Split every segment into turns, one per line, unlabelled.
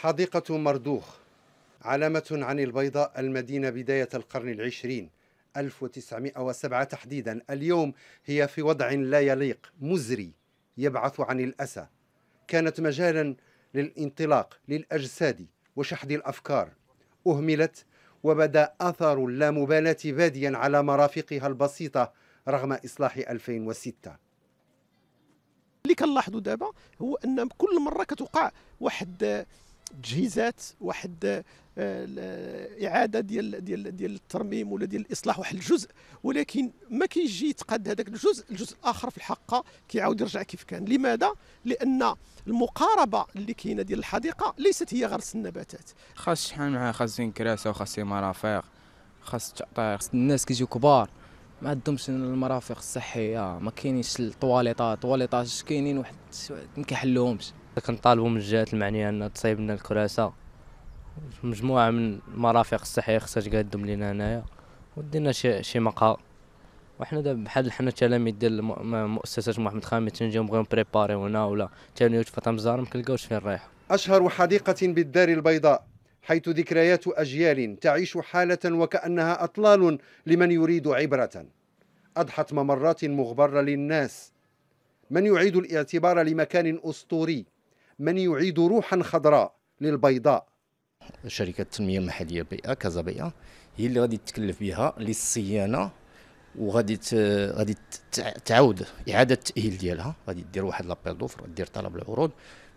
حديقة مردوخ علامة عن البيضاء المدينة بداية القرن العشرين 1907 تحديدا اليوم هي في وضع لا يليق مزري يبعث عن الأسى كانت مجالا للانطلاق للأجساد وشحذ الأفكار أهملت وبدا أثر اللامبالاة باديا على مرافقها البسيطة رغم إصلاح 2006
اللي كنلاحظوا دابا هو ان كل مره كتوقع واحد تجهيزات واحد آه، آه، اعاده ديال ديال ديال الترميم ولا ديال الاصلاح واحد الجزء ولكن ما كيجي يتقاد هذاك الجزء الجزء الاخر في الحقه كيعاود يرجع كيف كان لماذا لان المقاربه اللي كاينه ديال الحديقه ليست هي غرس النباتات
خاص شحال معاه خاص كراسه وخاص مرافق خاص تعطير خاص الناس كيجيو كبار ما عندهمش المرافق الصحيه ما كاينينش الطواليطات طواليطات كاينين واحد ما كيحلوهمش كنطالبوا من الجهات المعنيه ان تصيب لنا الكراسه مجموعه من المرافق الصحيه خصها تقدم لنا هنايا ودينا شي شي مقهى وحنا دابا بحال حنا التلاميذ ديال مؤسسه محمد خامس تنجيو نبغيو نبريباريو هنا ولا تاني في تمزار ما كنلقاوش فين رايح
اشهر حديقه بالدار البيضاء حيث ذكريات اجيال تعيش حاله وكانها اطلال لمن يريد عبره اضحت ممرات مغبره للناس من يعيد الاعتبار لمكان اسطوري من يعيد روحا خضراء للبيضاء
شركه التنميه المحليه بيئه كازا بيئه هي اللي غادي تكلف بها للصيانه وغادي غادي تعاود اعاده التاهيل ديالها غادي دير واحد لابيل دوفر دير طلب العروض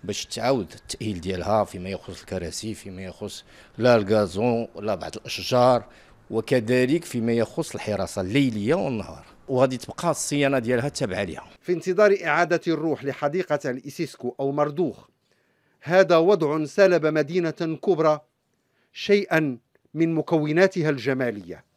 باش تعاود التاهيل ديالها فيما يخص الكراسي فيما يخص لا الغازون لا بعض الاشجار وكذلك فيما يخص الحراسه الليليه والنهار وغادي تبقى الصيانه ديالها تابعه
ليها في انتظار اعاده الروح لحديقه الاسيسكو او مردوخ هذا وضع سلب مدينه كبرى شيئا من مكوناتها الجماليه